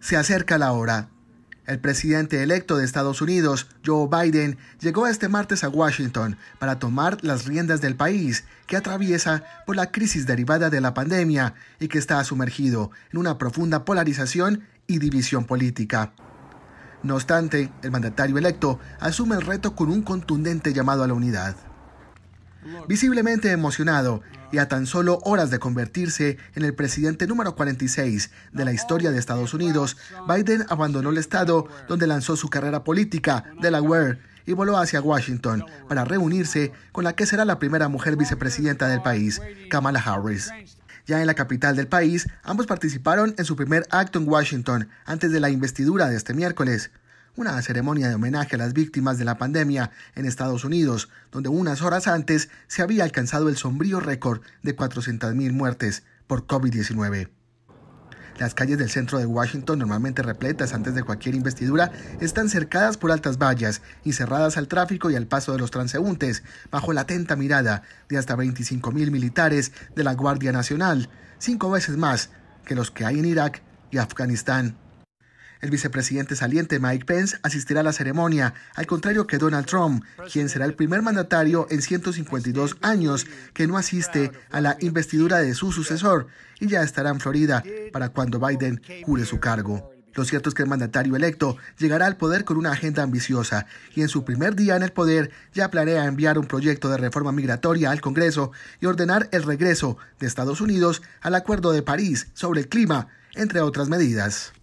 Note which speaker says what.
Speaker 1: Se acerca la hora. El presidente electo de Estados Unidos, Joe Biden, llegó este martes a Washington para tomar las riendas del país que atraviesa por la crisis derivada de la pandemia y que está sumergido en una profunda polarización y división política. No obstante, el mandatario electo asume el reto con un contundente llamado a la unidad visiblemente emocionado y a tan solo horas de convertirse en el presidente número 46 de la historia de Estados Unidos, Biden abandonó el estado donde lanzó su carrera política, Delaware, y voló hacia Washington para reunirse con la que será la primera mujer vicepresidenta del país, Kamala Harris. Ya en la capital del país, ambos participaron en su primer acto en Washington antes de la investidura de este miércoles una ceremonia de homenaje a las víctimas de la pandemia en Estados Unidos, donde unas horas antes se había alcanzado el sombrío récord de 400.000 muertes por COVID-19. Las calles del centro de Washington, normalmente repletas antes de cualquier investidura, están cercadas por altas vallas y cerradas al tráfico y al paso de los transeúntes, bajo la atenta mirada de hasta 25.000 militares de la Guardia Nacional, cinco veces más que los que hay en Irak y Afganistán. El vicepresidente saliente Mike Pence asistirá a la ceremonia, al contrario que Donald Trump, quien será el primer mandatario en 152 años que no asiste a la investidura de su sucesor y ya estará en Florida para cuando Biden cure su cargo. Lo cierto es que el mandatario electo llegará al poder con una agenda ambiciosa y en su primer día en el poder ya planea enviar un proyecto de reforma migratoria al Congreso y ordenar el regreso de Estados Unidos al Acuerdo de París sobre el clima, entre otras medidas.